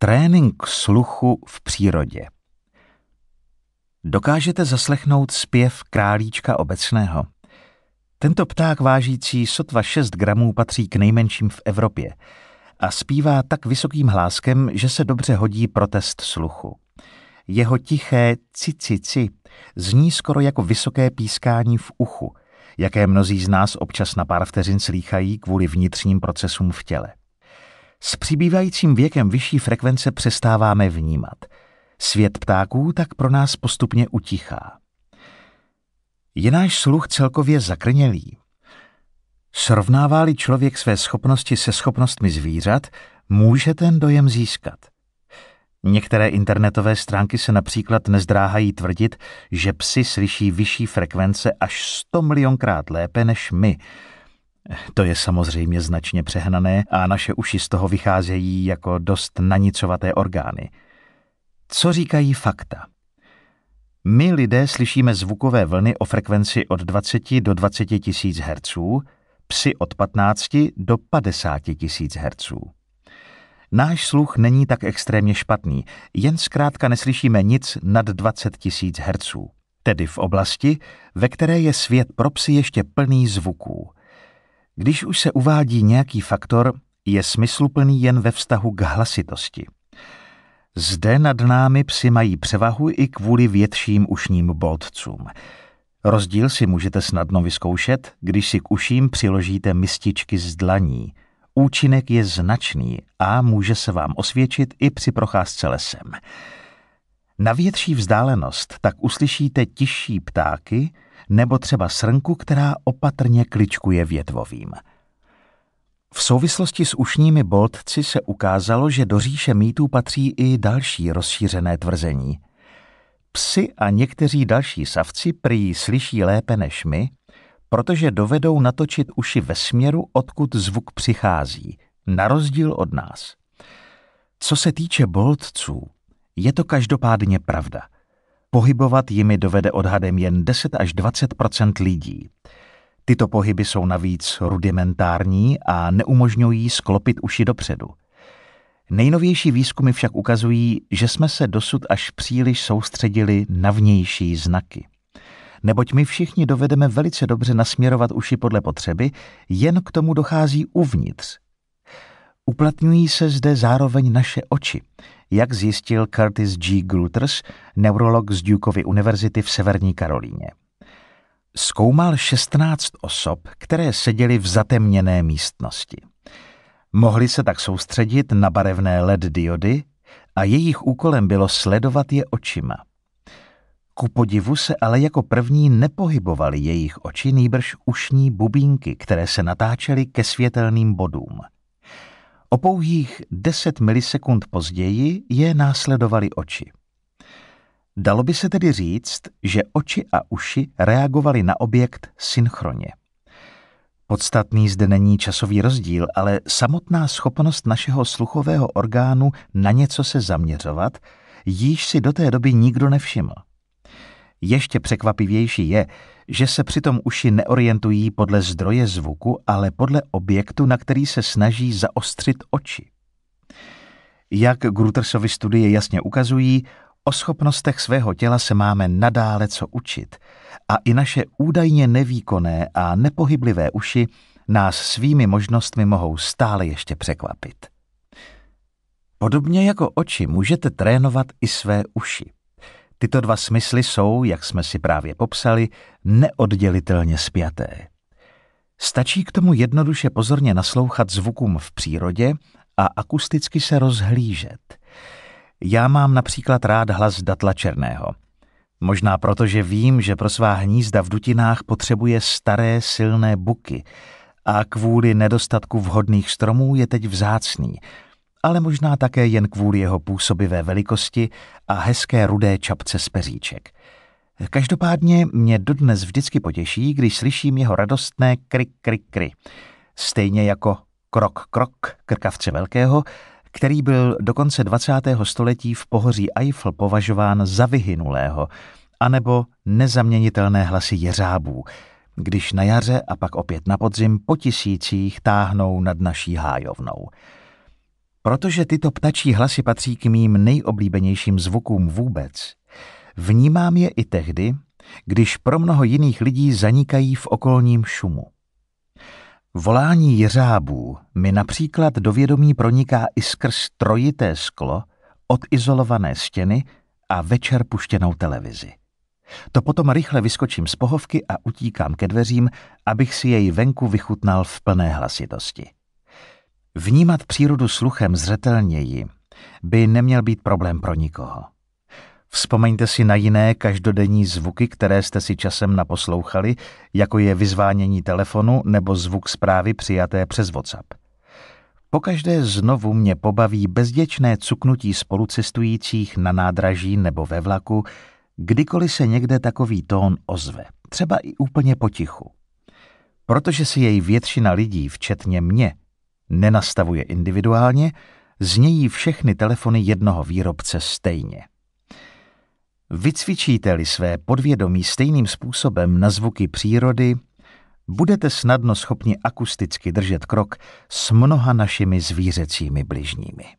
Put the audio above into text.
Trénink sluchu v přírodě. Dokážete zaslechnout zpěv králíčka obecného. Tento pták vážící sotva 6 gramů patří k nejmenším v Evropě a zpívá tak vysokým hláskem, že se dobře hodí protest sluchu. Jeho tiché cici ci, ci zní skoro jako vysoké pískání v uchu, jaké mnozí z nás občas na pár vteřin slýchají kvůli vnitřním procesům v těle. S přibývajícím věkem vyšší frekvence přestáváme vnímat. Svět ptáků tak pro nás postupně utichá. Je náš sluch celkově zakrnělý. Srovnává-li člověk své schopnosti se schopnostmi zvířat, může ten dojem získat. Některé internetové stránky se například nezdráhají tvrdit, že psy slyší vyšší frekvence až 100 milionkrát lépe než my – to je samozřejmě značně přehnané a naše uši z toho vycházejí jako dost nanicovaté orgány. Co říkají fakta? My lidé slyšíme zvukové vlny o frekvenci od 20 do 20 tisíc herců, psi od 15 do 50 tisíc herců. Náš sluch není tak extrémně špatný, jen zkrátka neslyšíme nic nad 20 tisíc herců, tedy v oblasti, ve které je svět pro psy ještě plný zvuků – když už se uvádí nějaký faktor, je smysluplný jen ve vztahu k hlasitosti. Zde nad námi psi mají převahu i kvůli větším ušním bodcům. Rozdíl si můžete snadno vyzkoušet, když si k uším přiložíte mističky z dlaní. Účinek je značný a může se vám osvědčit i při procházce lesem. Na větší vzdálenost tak uslyšíte tižší ptáky nebo třeba srnku, která opatrně kličkuje větvovým. V souvislosti s ušními boltci se ukázalo, že do říše mýtů patří i další rozšířené tvrzení. Psi a někteří další savci prý slyší lépe než my, protože dovedou natočit uši ve směru, odkud zvuk přichází, na rozdíl od nás. Co se týče boltců, je to každopádně pravda. Pohybovat jimi dovede odhadem jen 10 až 20 lidí. Tyto pohyby jsou navíc rudimentární a neumožňují sklopit uši dopředu. Nejnovější výzkumy však ukazují, že jsme se dosud až příliš soustředili na vnější znaky. Neboť my všichni dovedeme velice dobře nasměrovat uši podle potřeby, jen k tomu dochází uvnitř, Uplatňují se zde zároveň naše oči, jak zjistil Curtis G. Gruters, neurolog z Dukeovy univerzity v Severní Karolíně. Zkoumal 16 osob, které seděly v zatemněné místnosti. Mohli se tak soustředit na barevné LED diody a jejich úkolem bylo sledovat je očima. Ku podivu se ale jako první nepohybovaly jejich oči, nýbrž ušní bubínky, které se natáčely ke světelným bodům – O pouhých 10 milisekund později je následovaly oči. Dalo by se tedy říct, že oči a uši reagovaly na objekt synchronně. Podstatný zde není časový rozdíl, ale samotná schopnost našeho sluchového orgánu na něco se zaměřovat, již si do té doby nikdo nevšiml. Ještě překvapivější je, že se přitom uši neorientují podle zdroje zvuku, ale podle objektu, na který se snaží zaostřit oči. Jak Grutersovy studie jasně ukazují, o schopnostech svého těla se máme nadále co učit a i naše údajně nevýkonné a nepohyblivé uši nás svými možnostmi mohou stále ještě překvapit. Podobně jako oči můžete trénovat i své uši. Tyto dva smysly jsou, jak jsme si právě popsali, neoddělitelně spjaté. Stačí k tomu jednoduše pozorně naslouchat zvukům v přírodě a akusticky se rozhlížet. Já mám například rád hlas datla černého. Možná proto, že vím, že pro svá hnízda v dutinách potřebuje staré silné buky a kvůli nedostatku vhodných stromů je teď vzácný – ale možná také jen kvůli jeho působivé velikosti a hezké rudé čapce z peříček. Každopádně mě dodnes vždycky potěší, když slyším jeho radostné krik krik kry. Stejně jako krok krok krkavce velkého, který byl do konce 20. století v pohoří Eiffel považován za vyhynulého, anebo nezaměnitelné hlasy jeřábů, když na jaře a pak opět na podzim po tisících táhnou nad naší hájovnou. Protože tyto ptačí hlasy patří k mým nejoblíbenějším zvukům vůbec, vnímám je i tehdy, když pro mnoho jiných lidí zanikají v okolním šumu. Volání jeřábů mi například do vědomí proniká i skrz trojité sklo, odizolované stěny a večer puštěnou televizi. To potom rychle vyskočím z pohovky a utíkám ke dveřím, abych si jej venku vychutnal v plné hlasitosti. Vnímat přírodu sluchem zřetelněji by neměl být problém pro nikoho. Vzpomeňte si na jiné každodenní zvuky, které jste si časem naposlouchali, jako je vyzvánění telefonu nebo zvuk zprávy přijaté přes WhatsApp. Pokaždé znovu mě pobaví bezděčné cuknutí spolucestujících na nádraží nebo ve vlaku, kdykoliv se někde takový tón ozve, třeba i úplně potichu. Protože si jej většina lidí, včetně mě, nenastavuje individuálně, znějí všechny telefony jednoho výrobce stejně. Vycvičíte-li své podvědomí stejným způsobem na zvuky přírody, budete snadno schopni akusticky držet krok s mnoha našimi zvířecími bližními.